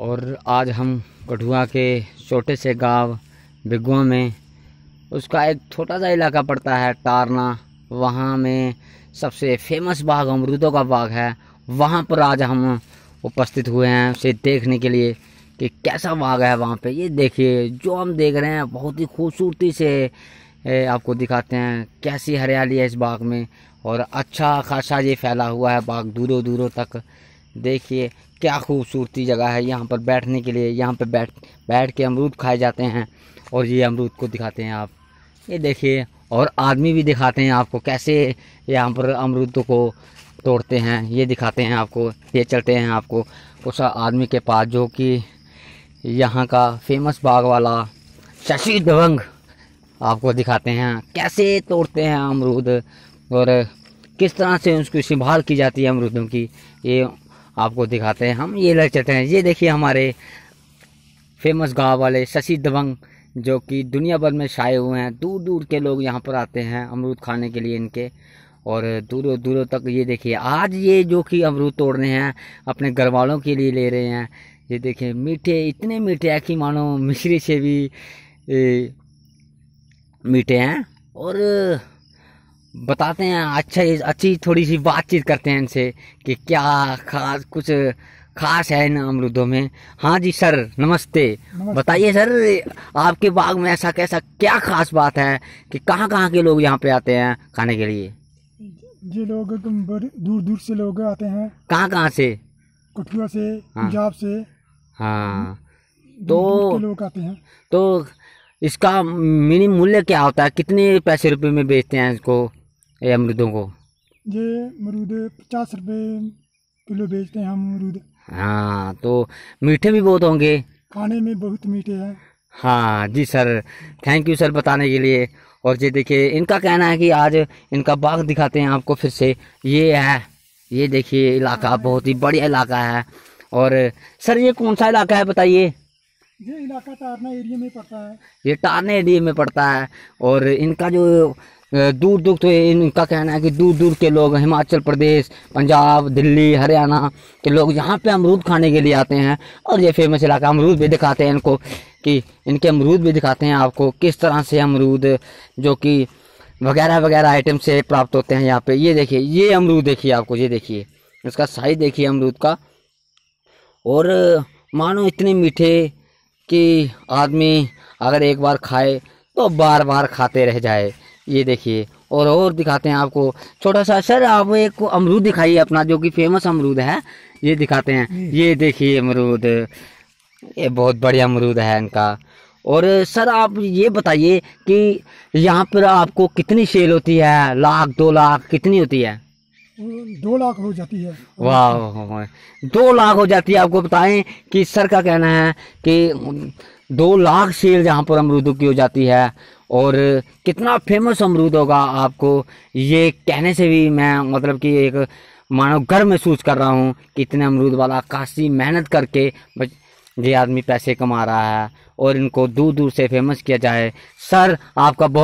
और आज हम कठुआ के छोटे से गांव बिगुआ में उसका एक छोटा सा इलाका पड़ता है टारना वहाँ में सबसे फेमस बाग अमरूदों का बाग है वहाँ पर आज हम उपस्थित हुए हैं उसे देखने के लिए कि कैसा बाग है वहाँ पे ये देखिए जो हम देख रहे हैं बहुत ही खूबसूरती से आपको दिखाते हैं कैसी हरियाली है इस बाग में और अच्छा खासा ये फैला हुआ है बाग दूरों दूरों तक देखिए क्या खूबसूरती जगह है यहाँ पर बैठने के लिए यहाँ पर बैठ बैठ के अमरूद खाए जाते हैं और ये अमरूद को दिखाते हैं आप ये देखिए और आदमी भी दिखाते हैं आपको कैसे यहाँ पर अमरूद को तोड़ते हैं ये दिखाते हैं आपको ये चलते हैं आपको उस आदमी के पास जो कि यहाँ का फेमस बाग वाला शशि दबंग आपको दिखाते हैं कैसे तोड़ते हैं अमरूद और किस तरह से उसकी संभाल की जाती है अमरूदों की ये आपको दिखाते हैं हम ये लग चलते हैं ये देखिए हमारे फेमस गाँव वाले शशि दबंग जो कि दुनिया भर में छाए हुए हैं दूर दूर के लोग यहाँ पर आते हैं अमरूद खाने के लिए इनके और दूरों दूरों तक ये देखिए आज ये जो कि अमरूद तोड़ रहे हैं अपने घर वालों के लिए ले रहे हैं ये देखिए मीठे इतने मीठे हैं कि मानो मिश्री से भी ए, मीठे हैं और बताते हैं अच्छा अच्छी थोड़ी सी बातचीत करते हैं इनसे कि क्या खास कुछ खास है इन अमरुदों में हाँ जी सर नमस्ते, नमस्ते। बताइए सर आपके बाग में ऐसा कैसा क्या खास बात है कि कहाँ कहाँ के लोग यहाँ पे आते हैं खाने के लिए ये लोग दूर दूर से लोग आते हैं कहाँ कहाँ से कठुआ से हाँ। पंजाब से हाँ तो लोग आते हैं तो इसका मिनिमम मूल्य क्या होता है कितने पैसे रुपए में बेचते हैं इसको ये अमरूदों को ये अमरूद पचास रुपए किलो बेचते हैं हम अमरूद हाँ तो मीठे भी बहुत होंगे खाने में बहुत मीठे हैं हाँ जी सर थैंक यू सर बताने के लिए और ये देखिए इनका कहना है कि आज इनका बाग दिखाते हैं आपको फिर से ये है ये देखिए इलाका बहुत ही बढ़िया इलाका है और सर ये कौन सा इलाका है बताइए ये इलाका टारना एरिया में पड़ता है ये टारना एरिया में पड़ता है और इनका जो दूर दूर तो इनका कहना है कि दूर दूर के लोग हिमाचल प्रदेश पंजाब दिल्ली हरियाणा के लोग यहाँ पे अमरूद खाने के लिए आते हैं और ये फेमस इलाका अमरूद भी दिखाते हैं इनको कि इनके अमरूद भी दिखाते हैं आपको किस तरह से अमरूद जो कि वगैरह वगैरह आइटम से प्राप्त होते हैं यहाँ पे ये देखिए ये अमरूद देखिए आपको ये देखिए इसका साइज देखिए अमरूद का और मानो इतने मीठे कि आदमी अगर एक बार खाए तो बार बार खाते रह जाए ये देखिए और और दिखाते हैं आपको छोटा सा सर आप एक अमरूद दिखाइए अपना जो कि फेमस अमरूद है ये दिखाते हैं ये देखिए अमरूद ये बहुत बढ़िया अमरूद है इनका और सर आप ये बताइए कि यहाँ पर आपको कितनी सेल होती है लाख दो लाख कितनी होती है दो लाख हो जाती है वाह दो लाख हो जाती है आपको बताएं कि सर का कहना है कि दो लाख सेल जहाँ पर अमरूदों की हो जाती है और कितना फेमस अमरूद होगा आपको ये कहने से भी मैं मतलब कि एक मानो गर्व महसूस कर रहा हूँ कि इतने अमरूद वाला काशी मेहनत करके ये आदमी पैसे कमा रहा है और इनको दूर दूर से फेमस किया जाए सर आपका बहुत